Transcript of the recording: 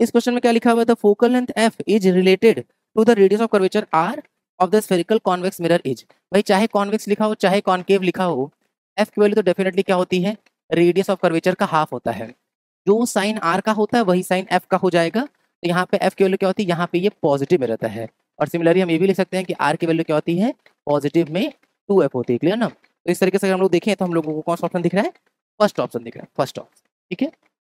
इस क्वेश्चन में क्या लिखा हुआ था focal length F is related to the radius of curvature R of the spherical convex mirror is भाई चाहे कॉन्वेक्स लिखा हो चाहे कॉन्केव लिखा हो एफ की वैल्यू तो डेफिनेटली क्या होती है रेडियस ऑफ कर्वेचर का हाफ होता है जो साइन आर का होता है वही साइन एफ का हो जाएगा तो यहाँ पे एफ की वैल्यू क्या होती है यहाँ पे ये पॉजिटिव में रहता है और सिमिलरली हम ये भी लिख सकते हैं कि आर की वैल्यू क्या होती है पॉजिटिव में टू एफ होती है क्लियर ना तो इस तरीके से हम लोग देखें तो हम लोगों को कौन सा ऑप्शन दिख रहा है फर्स्ट ऑप्शन दिख रहा है फर्स्ट ऑप्शन ठीक है